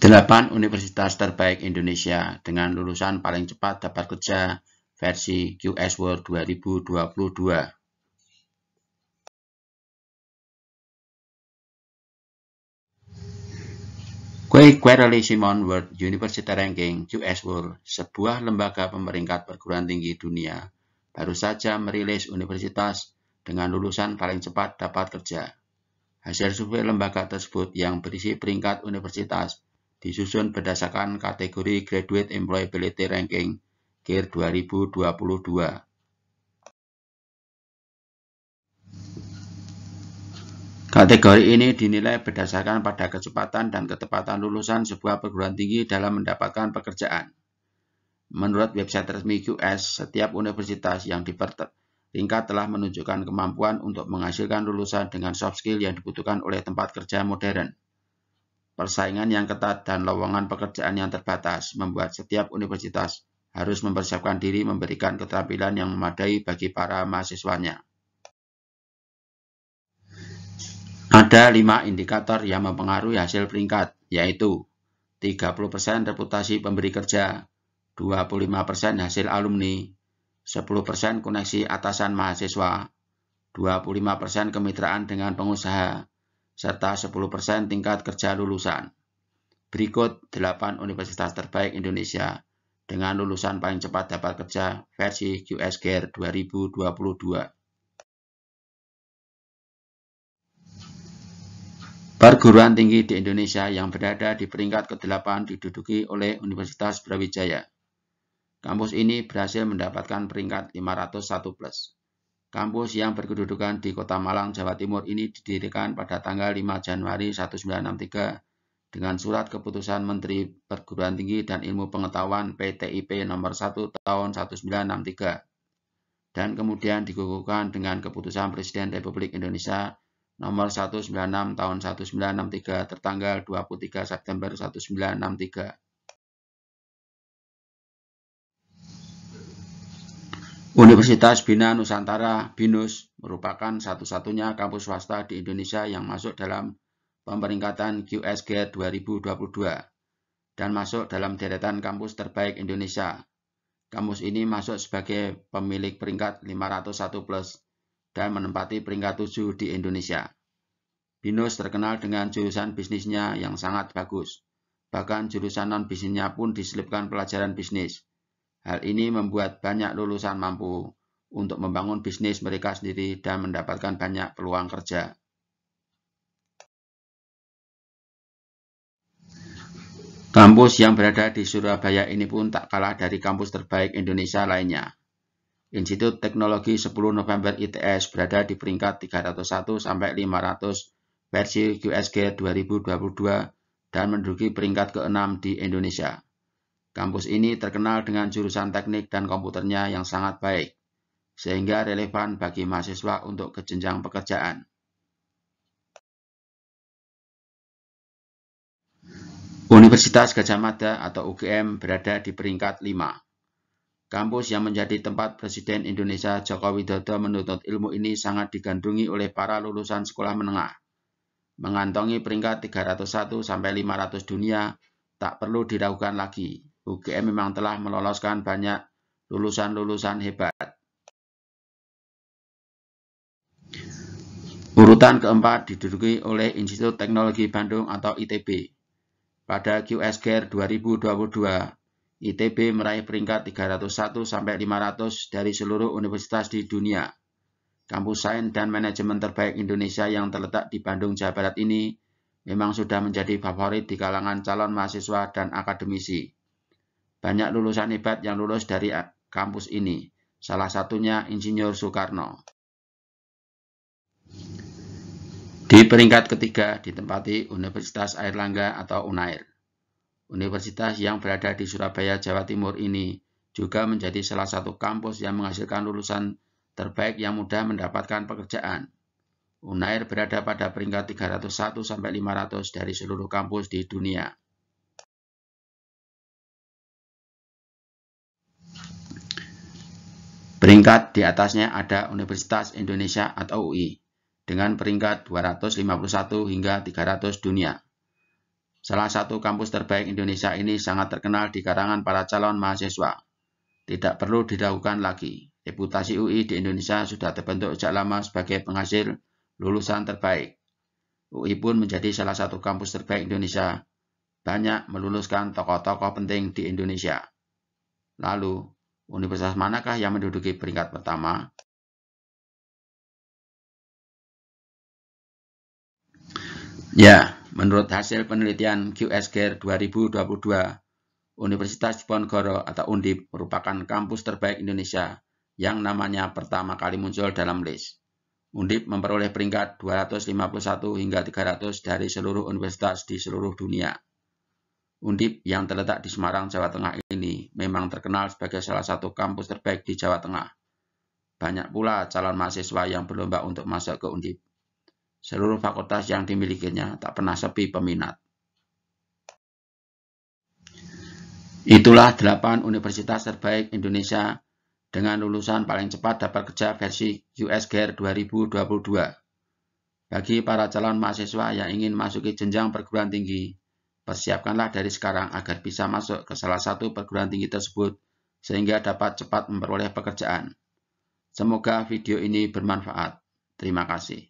8 universitas terbaik Indonesia dengan lulusan paling cepat dapat kerja versi QS World 2022. Quick Quarterly Simon World University Ranking QS World, sebuah lembaga pemeringkat perguruan tinggi dunia, baru saja merilis universitas dengan lulusan paling cepat dapat kerja. Hasil survei lembaga tersebut yang berisi peringkat universitas disusun berdasarkan kategori Graduate Employability Ranking GIR 2022. Kategori ini dinilai berdasarkan pada kecepatan dan ketepatan lulusan sebuah perguruan tinggi dalam mendapatkan pekerjaan. Menurut website resmi QS, setiap universitas yang dipertep tingkat telah menunjukkan kemampuan untuk menghasilkan lulusan dengan soft skill yang dibutuhkan oleh tempat kerja modern. Persaingan yang ketat dan lowongan pekerjaan yang terbatas membuat setiap universitas harus mempersiapkan diri memberikan keterampilan yang memadai bagi para mahasiswanya. Ada lima indikator yang mempengaruhi hasil peringkat, yaitu 30% reputasi pemberi kerja, 25% hasil alumni, 10% koneksi atasan mahasiswa, 25% kemitraan dengan pengusaha, serta 10% tingkat kerja lulusan. Berikut 8 universitas terbaik Indonesia dengan lulusan paling cepat dapat kerja versi QS Care 2022. Perguruan tinggi di Indonesia yang berada di peringkat ke-8 diduduki oleh Universitas Brawijaya. Kampus ini berhasil mendapatkan peringkat 501 plus. Kampus yang berkedudukan di Kota Malang, Jawa Timur ini didirikan pada tanggal 5 Januari 1963 dengan surat keputusan Menteri Perguruan Tinggi dan Ilmu Pengetahuan PTIP nomor 1 tahun 1963 dan kemudian digugurkan dengan keputusan Presiden Republik Indonesia nomor 196 tahun 1963 tertanggal 23 September 1963. Universitas Bina Nusantara BINUS merupakan satu-satunya kampus swasta di Indonesia yang masuk dalam pemperingkatan QSG 2022 dan masuk dalam deretan kampus terbaik Indonesia. Kampus ini masuk sebagai pemilik peringkat 501 plus dan menempati peringkat 7 di Indonesia. BINUS terkenal dengan jurusan bisnisnya yang sangat bagus. Bahkan jurusan non-bisnisnya pun diselipkan pelajaran bisnis Hal ini membuat banyak lulusan mampu untuk membangun bisnis mereka sendiri dan mendapatkan banyak peluang kerja. Kampus yang berada di Surabaya ini pun tak kalah dari kampus terbaik Indonesia lainnya. Institut Teknologi 10 November ITS berada di peringkat 301 sampai 500 versi QSG 2022 dan menduduki peringkat keenam di Indonesia. Kampus ini terkenal dengan jurusan teknik dan komputernya yang sangat baik, sehingga relevan bagi mahasiswa untuk kejenjang pekerjaan. Universitas Gajah Mada atau UGM berada di peringkat 5. Kampus yang menjadi tempat Presiden Indonesia Joko Widodo menuntut ilmu ini sangat digandrungi oleh para lulusan sekolah menengah. Mengantongi peringkat 301 sampai 500 dunia tak perlu diragukan lagi. UGM memang telah meloloskan banyak lulusan-lulusan hebat. Urutan keempat diduduki oleh Institut Teknologi Bandung atau ITB. Pada QS Care 2022, ITB meraih peringkat 301 sampai 500 dari seluruh universitas di dunia. Kampus Sains dan Manajemen terbaik Indonesia yang terletak di Bandung, Jawa Barat ini memang sudah menjadi favorit di kalangan calon mahasiswa dan akademisi. Banyak lulusan hebat yang lulus dari eh, kampus ini, salah satunya Insinyur Soekarno. Di peringkat ketiga ditempati Universitas Airlangga atau UNAIR. Universitas yang berada di Surabaya, Jawa Timur ini juga menjadi salah satu kampus yang menghasilkan lulusan terbaik yang mudah mendapatkan pekerjaan. UNAIR berada pada peringkat 301 sampai 500 dari seluruh kampus di dunia. Peringkat di atasnya ada Universitas Indonesia atau UI dengan peringkat 251 hingga 300 dunia. Salah satu kampus terbaik Indonesia ini sangat terkenal di karangan para calon mahasiswa. Tidak perlu didahukan lagi, reputasi UI di Indonesia sudah terbentuk sejak lama sebagai penghasil lulusan terbaik. UI pun menjadi salah satu kampus terbaik Indonesia, banyak meluluskan tokoh-tokoh penting di Indonesia. Lalu, Universitas manakah yang menduduki peringkat pertama? Ya, menurut hasil penelitian QSGR 2022, Universitas Diponegoro atau Undip merupakan kampus terbaik Indonesia yang namanya pertama kali muncul dalam list. Undip memperoleh peringkat 251 hingga 300 dari seluruh universitas di seluruh dunia. Undip yang terletak di Semarang, Jawa Tengah ini memang terkenal sebagai salah satu kampus terbaik di Jawa Tengah. Banyak pula calon mahasiswa yang berlomba untuk masuk ke Undip. Seluruh fakultas yang dimilikinya tak pernah sepi peminat. Itulah 8 universitas terbaik Indonesia dengan lulusan paling cepat dapat kerja versi USGR 2022. Bagi para calon mahasiswa yang ingin masuki jenjang perguruan tinggi, persiapkanlah dari sekarang agar bisa masuk ke salah satu perguruan tinggi tersebut sehingga dapat cepat memperoleh pekerjaan. Semoga video ini bermanfaat. Terima kasih.